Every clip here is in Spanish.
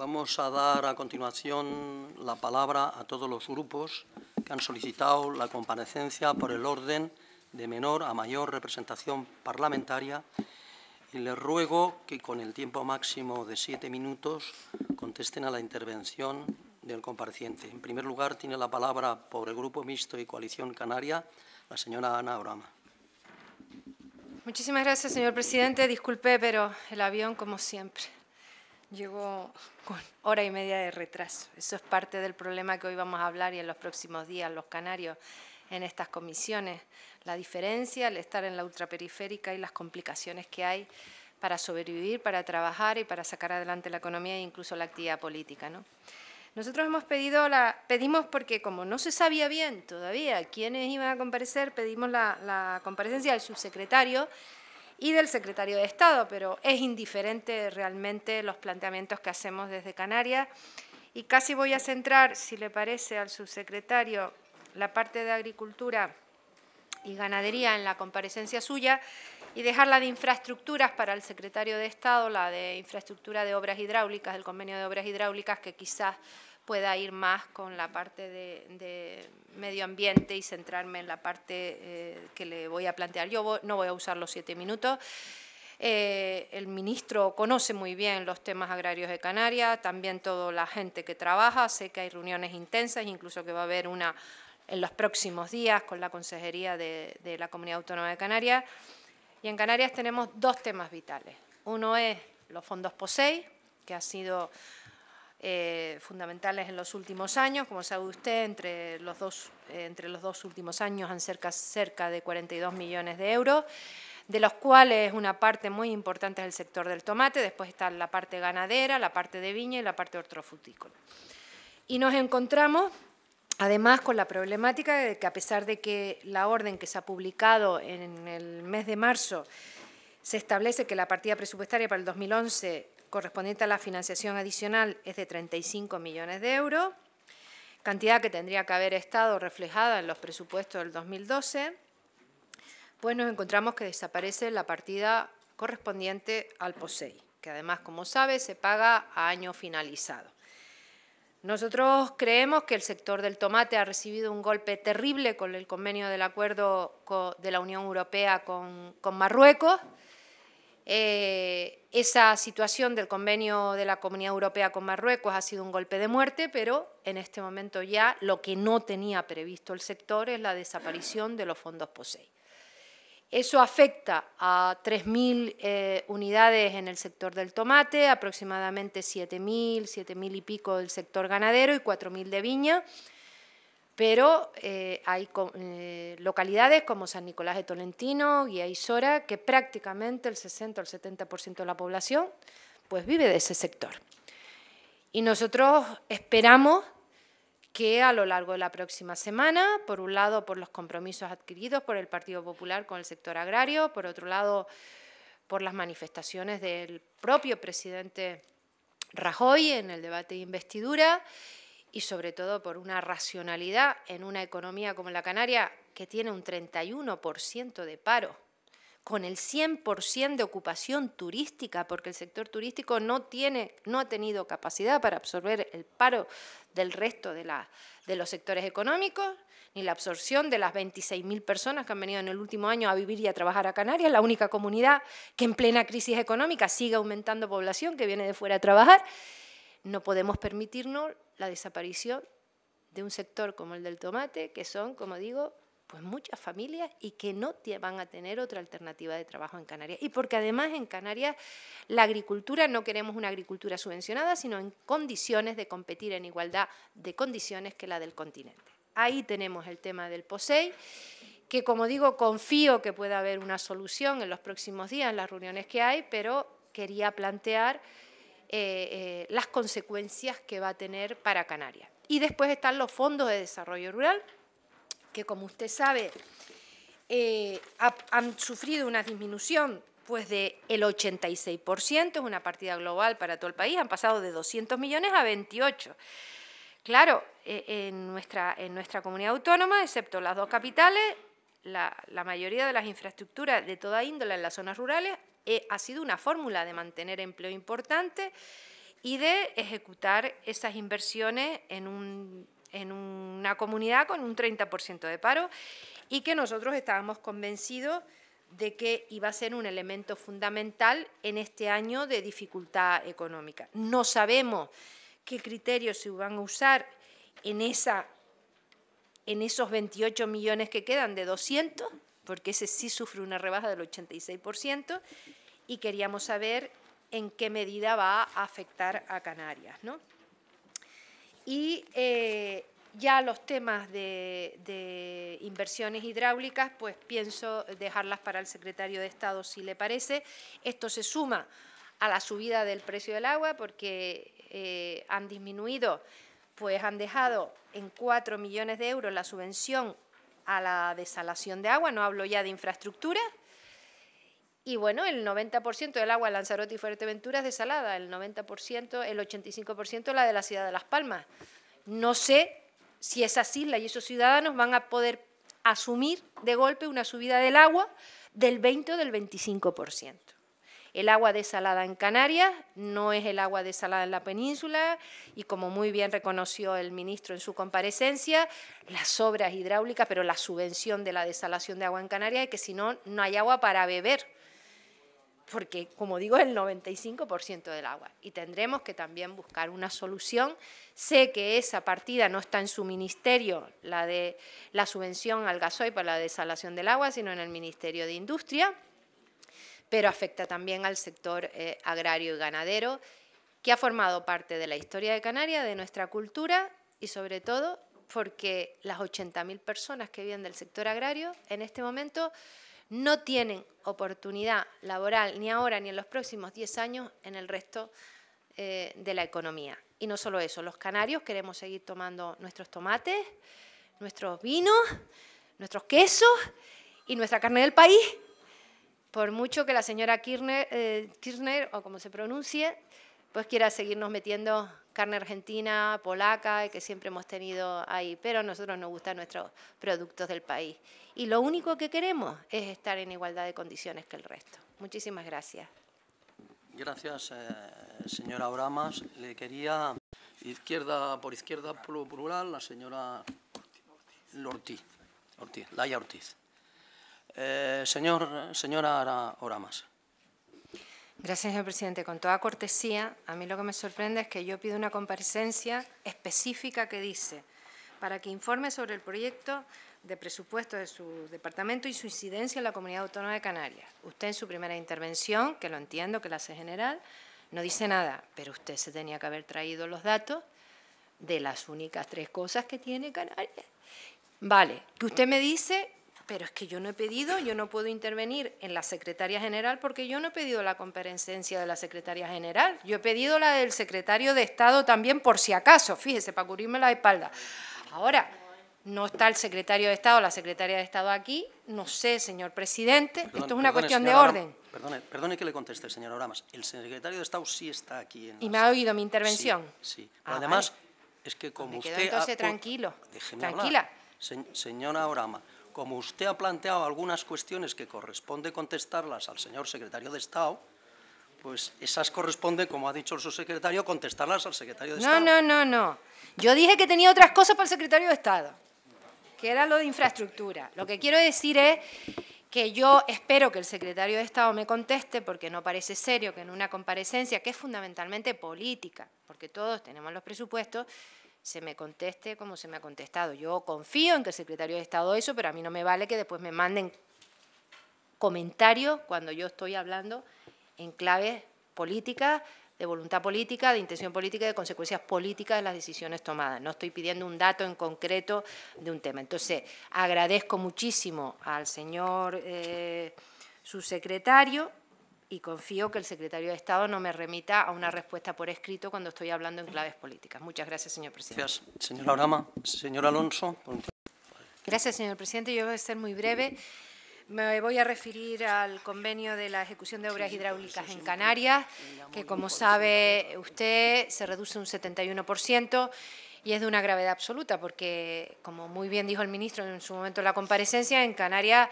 Vamos a dar a continuación la palabra a todos los grupos que han solicitado la comparecencia por el orden de menor a mayor representación parlamentaria y les ruego que con el tiempo máximo de siete minutos contesten a la intervención del compareciente. En primer lugar, tiene la palabra por el Grupo Mixto y Coalición Canaria la señora Ana Orama. Muchísimas gracias, señor presidente. Disculpe, pero el avión como siempre. Llegó con hora y media de retraso. Eso es parte del problema que hoy vamos a hablar y en los próximos días los canarios en estas comisiones. La diferencia, al estar en la ultraperiférica y las complicaciones que hay para sobrevivir, para trabajar y para sacar adelante la economía e incluso la actividad política. ¿no? Nosotros hemos pedido la, pedimos porque como no se sabía bien todavía quiénes iban a comparecer, pedimos la, la comparecencia del subsecretario y del secretario de Estado, pero es indiferente realmente los planteamientos que hacemos desde Canarias. Y casi voy a centrar, si le parece al subsecretario, la parte de Agricultura y Ganadería en la comparecencia suya y dejar la de infraestructuras para el secretario de Estado, la de infraestructura de obras hidráulicas, del convenio de obras hidráulicas, que quizás pueda ir más con la parte de, medio ambiente y centrarme en la parte eh, que le voy a plantear. Yo no voy a usar los siete minutos. Eh, el ministro conoce muy bien los temas agrarios de Canarias, también toda la gente que trabaja. Sé que hay reuniones intensas, incluso que va a haber una en los próximos días con la Consejería de, de la Comunidad Autónoma de Canarias. Y en Canarias tenemos dos temas vitales. Uno es los fondos POSEI, que ha sido eh, fundamentales en los últimos años. Como sabe usted, entre los dos, eh, últimos años han cerca, cerca de 42 millones de euros, de los cuales una parte muy importante es el sector del tomate, después está la parte ganadera, la parte de viña y la parte hortofrutícola. Y nos encontramos Además, con la problemática de que a pesar de que la orden que se ha publicado en el mes de marzo se establece que la partida presupuestaria para el 2011 correspondiente a la financiación adicional es de 35 millones de euros, cantidad que tendría que haber estado reflejada en los presupuestos del 2012, pues nos encontramos que desaparece la partida correspondiente al POSEI, que además, como sabe, se paga a año finalizado. Nosotros creemos que el sector del tomate ha recibido un golpe terrible con el convenio del acuerdo de la Unión Europea con, con Marruecos, eh, esa situación del convenio de la Comunidad Europea con Marruecos ha sido un golpe de muerte, pero en este momento ya lo que no tenía previsto el sector es la desaparición de los fondos POSEI. Eso afecta a 3.000 eh, unidades en el sector del tomate, aproximadamente 7.000, 7.000 y pico del sector ganadero y 4.000 de viña pero eh, hay eh, localidades como San Nicolás de Tolentino, y Sora, que prácticamente el 60 o el 70% de la población pues vive de ese sector. Y nosotros esperamos que a lo largo de la próxima semana, por un lado por los compromisos adquiridos por el Partido Popular con el sector agrario, por otro lado por las manifestaciones del propio presidente Rajoy en el debate de investidura y sobre todo por una racionalidad en una economía como la canaria que tiene un 31% de paro, con el 100% de ocupación turística, porque el sector turístico no, tiene, no ha tenido capacidad para absorber el paro del resto de, de los sectores económicos, ni la absorción de las 26.000 personas que han venido en el último año a vivir y a trabajar a Canarias, la única comunidad que en plena crisis económica sigue aumentando población que viene de fuera a trabajar. No podemos permitirnos la desaparición de un sector como el del tomate, que son, como digo, pues muchas familias y que no van a tener otra alternativa de trabajo en Canarias. Y porque además en Canarias la agricultura, no queremos una agricultura subvencionada, sino en condiciones de competir en igualdad de condiciones que la del continente. Ahí tenemos el tema del POSEI, que como digo, confío que pueda haber una solución en los próximos días, en las reuniones que hay, pero quería plantear eh, eh, las consecuencias que va a tener para Canarias. Y después están los fondos de desarrollo rural, que como usted sabe eh, han sufrido una disminución pues del el 86%, es una partida global para todo el país, han pasado de 200 millones a 28. Claro, e, en nuestra, en nuestra comunidad autónoma, excepto las dos capitales, la, mayoría de las infraestructuras de toda índole en las zonas rurales eh, ha sido una fórmula de mantener empleo importante y de ejecutar esas inversiones en, una comunidad con un 30% de paro y que nosotros estábamos convencidos de que iba a ser un elemento fundamental en este año de dificultad económica. No sabemos qué criterios se van a usar en esos 28 millones que quedan de 200, porque ese sí sufre una rebaja del 86% y queríamos saber en qué medida va a afectar a Canarias. Y eh, ya los temas de, inversiones hidráulicas, pues pienso dejarlas para el secretario de Estado, si le parece. Esto se suma a la subida del precio del agua, porque eh, han disminuido, pues han dejado en 4 millones de euros la subvención a la desalación de agua, no hablo ya de infraestructura. Y bueno, el 90% del agua de Lanzarote y Fuerteventura es desalada, el 90%, el 85% la de la ciudad de Las Palmas. No sé si esas islas y esos ciudadanos van a poder asumir de golpe una subida del agua del 20 o del 25%. El agua desalada en Canarias no es el agua desalada en la península y como muy bien reconoció el ministro en su comparecencia, las obras hidráulicas, pero la subvención de la desalación de agua en Canarias es que si no, no hay agua para beber, porque como digo, es el 95% del agua y tendremos que también buscar una solución. Sé que esa partida no está en su ministerio, la de la subvención al gasoil para la desalación del agua, sino en el Ministerio de Industria pero afecta también al sector eh, agrario y ganadero, que ha formado parte de la historia de Canarias, de nuestra cultura y sobre todo porque las 80.000 personas que viven del sector agrario en este momento no tienen oportunidad laboral ni ahora ni en los próximos 10 años en el resto eh, de la economía. Y no solo eso, los canarios queremos seguir tomando nuestros tomates, nuestros vinos, nuestros quesos y nuestra carne del país por mucho que la señora eh, Kirchner, o como se pronuncie, pues quiera seguirnos metiendo carne argentina, polaca, que siempre hemos tenido ahí, pero a nosotros nos gustan nuestros productos del país. Y lo único que queremos es estar en igualdad de condiciones que el resto. Muchísimas gracias. Gracias, eh, señora Bramas. Le quería, izquierda por izquierda plural, la señora Ortiz, Laya Ortiz. Eh, señor, señora Oramas. Gracias, señor presidente. Con toda cortesía, a mí lo que me sorprende es que yo pido una comparecencia específica que dice para que informe sobre el proyecto de presupuesto de su departamento y su incidencia en la Comunidad Autónoma de Canarias. Usted en su primera intervención, que lo entiendo, que la hace general, no dice nada, pero usted se tenía que haber traído los datos de las únicas tres cosas que tiene Canarias. Vale, que usted me dice pero es que yo no he pedido, yo no puedo intervenir en la secretaria general porque yo no he pedido la comparecencia de la secretaria general, yo he pedido la del secretario de Estado también por si acaso, fíjese, para cubrirme la espalda. Ahora, no está el secretario de Estado, la secretaria de Estado aquí, no sé, señor presidente, esto es una cuestión de orden. perdone, perdone, que le conteste, señor Oramas, el secretario de Estado sí está aquí. En ¿Y me ha oído mi intervención? Sí, ah, además, es que como me quedo entonces tranquilo, tranquila. señora Orama, como usted ha planteado algunas cuestiones que corresponde contestarlas al señor secretario de Estado, pues esas corresponden, como ha dicho el secretario, contestarlas al secretario de Estado. No, no, no, no. Yo dije que tenía otras cosas para el secretario de Estado, que era lo de infraestructura. Lo que quiero decir es que yo espero que el secretario de Estado me conteste, porque no parece serio que en una comparecencia, que es fundamentalmente política, porque todos tenemos los presupuestos, se me conteste como se me ha contestado. Yo confío en que el secretario de Estado eso, pero a mí no me vale que después me manden comentarios cuando yo estoy hablando en claves políticas, de voluntad política, de intención política y de consecuencias políticas de las decisiones tomadas. No estoy pidiendo un dato en concreto de un tema. Entonces, agradezco muchísimo al señor eh, subsecretario y confío que el secretario de Estado no me remita a una respuesta por escrito cuando estoy hablando en claves políticas. Muchas gracias, señor presidente. Gracias, señora Señor Alonso. Gracias, señor presidente. Yo voy a ser muy breve. Me voy a referir al convenio de la ejecución de obras hidráulicas en Canarias, que como sabe usted se reduce un 71% y es de una gravedad absoluta, porque como muy bien dijo el ministro en su momento en la comparecencia, en Canarias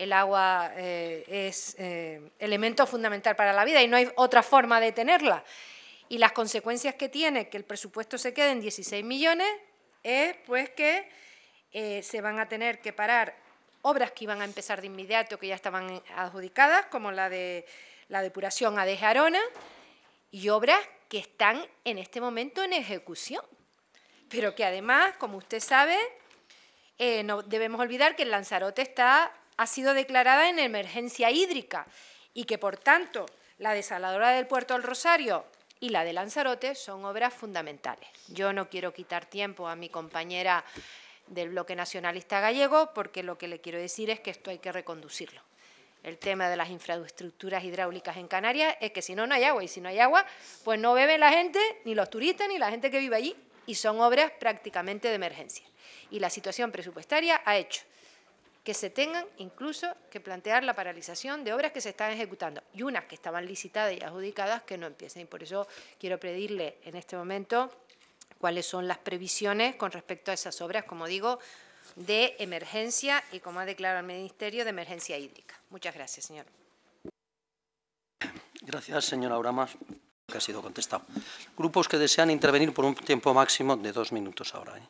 el agua eh, es eh, elemento fundamental para la vida y no hay otra forma de tenerla. Y las consecuencias que tiene que el presupuesto se quede en 16 millones es pues que eh, se van a tener que parar obras que iban a empezar de inmediato, que ya estaban adjudicadas, como la de la depuración a Dejarona, y obras que están en este momento en ejecución, pero que además, como usted sabe, no debemos olvidar que el Lanzarote está ha sido declarada en emergencia hídrica y que, por tanto, la desaladora del Puerto del Rosario y la de Lanzarote son obras fundamentales. Yo no quiero quitar tiempo a mi compañera del bloque nacionalista gallego porque lo que le quiero decir es que esto hay que reconducirlo. El tema de las infraestructuras hidráulicas en Canarias es que si no, no hay agua y si no hay agua, pues no bebe la gente, ni los turistas, ni la gente que vive allí y son obras prácticamente de emergencia. Y la situación presupuestaria ha hecho que se tengan incluso que plantear la paralización de obras que se están ejecutando y unas que estaban licitadas y adjudicadas que no empiecen. Y por eso quiero pedirle en este momento cuáles son las previsiones con respecto a esas obras, como digo, de emergencia y, como ha declarado el Ministerio, de emergencia hídrica. Muchas gracias, señor. Gracias, señora Oramas, que ha sido contestado. Grupos que desean intervenir por un tiempo máximo de dos minutos ahora. ¿eh?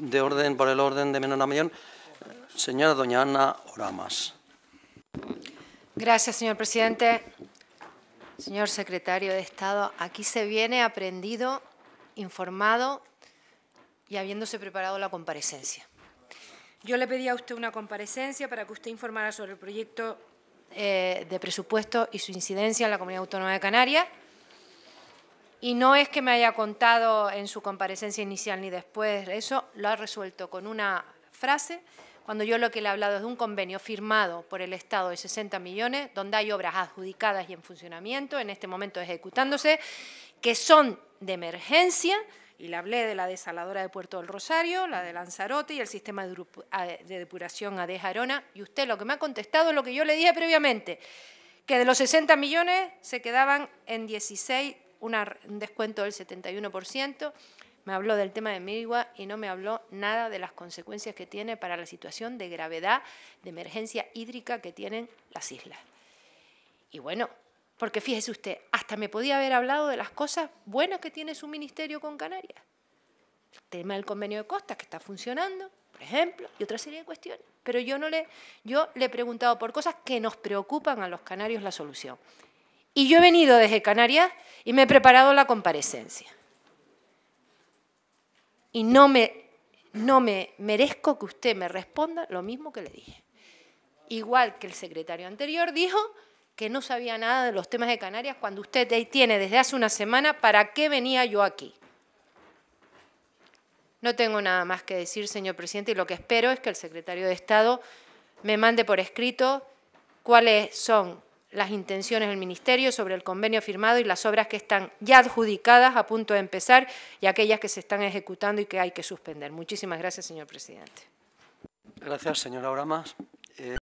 de orden, por el orden de menor a señora doña Ana Oramas. Gracias, señor presidente. Señor secretario de Estado, aquí se viene aprendido, informado y habiéndose preparado la comparecencia. Yo le pedí a usted una comparecencia para que usted informara sobre el proyecto eh, de presupuesto y su incidencia en la Comunidad Autónoma de Canarias. Y no es que me haya contado en su comparecencia inicial ni después, eso lo ha resuelto con una frase, cuando yo lo que le he hablado es de un convenio firmado por el Estado de 60 millones, donde hay obras adjudicadas y en funcionamiento, en este momento ejecutándose, que son de emergencia, y le hablé de la desaladora de Puerto del Rosario, la de Lanzarote y el sistema de ah, depuración a de y usted lo que me ha contestado es lo que yo le dije previamente, que de los 60 millones se quedaban en 16 un descuento del 71%, me habló del tema de Mirigua y no me habló nada de las consecuencias que tiene para la situación de gravedad, de emergencia hídrica que tienen las islas. Y bueno, porque fíjese usted, hasta me podía haber hablado de las cosas buenas que tiene su ministerio con Canarias. El tema del convenio de costas que está funcionando, por ejemplo, y otra serie de cuestiones. Pero yo, no le, yo le he preguntado por cosas que nos preocupan a los canarios la solución. Y yo he venido desde Canarias y me he preparado la comparecencia. Y no me, no me merezco que usted me responda lo mismo que le dije. Igual que el secretario anterior dijo que no sabía nada de los temas de Canarias cuando usted tiene desde hace una semana para qué venía yo aquí. No tengo nada más que decir, señor presidente, y lo que espero es que el secretario de Estado me mande por escrito cuáles son las intenciones del Ministerio sobre el convenio firmado y las obras que están ya adjudicadas a punto de empezar y aquellas que se están ejecutando y que hay que suspender. Muchísimas gracias, señor presidente. Gracias, señora